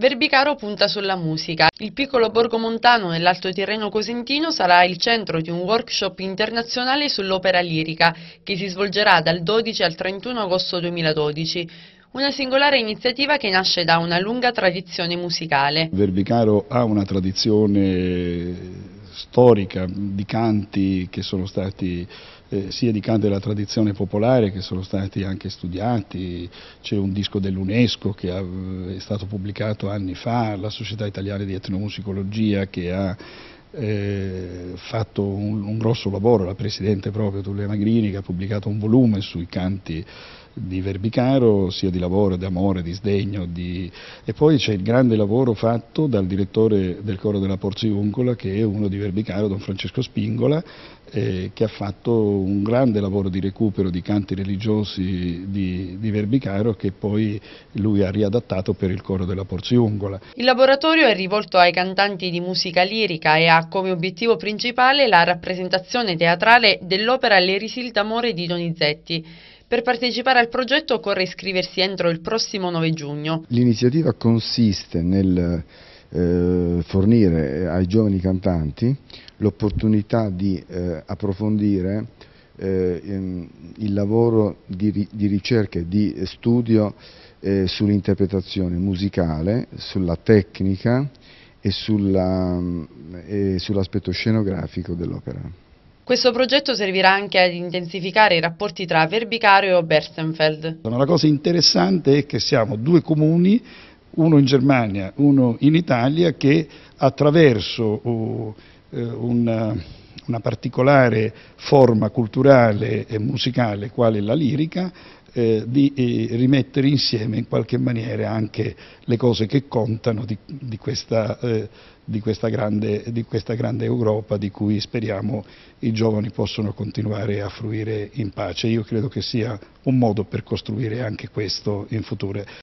Verbicaro punta sulla musica. Il piccolo borgo montano nell'Alto Tirreno Cosentino sarà il centro di un workshop internazionale sull'opera lirica che si svolgerà dal 12 al 31 agosto 2012. Una singolare iniziativa che nasce da una lunga tradizione musicale. Verbicaro ha una tradizione storica di canti che sono stati eh, sia di canti della tradizione popolare che sono stati anche studiati, c'è un disco dell'UNESCO che ha, è stato pubblicato anni fa, la Società Italiana di Etnomusicologia che ha eh, fatto un, un, grosso lavoro, la Presidente proprio Tullia Magrini che ha pubblicato un volume sui canti di Verbicaro, sia di lavoro, di amore, di sdegno, di... e poi c'è il grande lavoro fatto dal direttore del coro della Porziuncola che è uno di Verbicaro, Don Francesco Spingola, eh, che ha fatto un grande lavoro di recupero di canti religiosi di, di Verbicaro che poi lui ha riadattato per il coro della Porziuncola. Il laboratorio è rivolto ai cantanti di musica lirica e a come obiettivo principale la rappresentazione teatrale dell'opera L'Erisil d'amore di Donizetti. Per partecipare al progetto occorre iscriversi entro il prossimo 9 giugno. L'iniziativa consiste nel eh, fornire ai giovani cantanti l'opportunità di eh, approfondire eh, il lavoro di, di, ricerca e di studio eh, sull'interpretazione musicale, sulla tecnica, e, sulla, e sull'aspetto scenografico dell'opera. Questo progetto servirà anche ad intensificare i rapporti tra Verbicario e Berstenfeld. La cosa interessante è che siamo due comuni, uno in Germania, uno in Italia, che attraverso uh, eh, una, una particolare forma culturale e musicale quale la lirica eh, di eh, rimettere insieme in qualche maniera anche le cose che contano di, di, questa, eh, di, questa, grande, di questa grande Europa di cui speriamo i giovani possano continuare a fruire in pace. Io credo che sia un modo per costruire anche questo in futuro.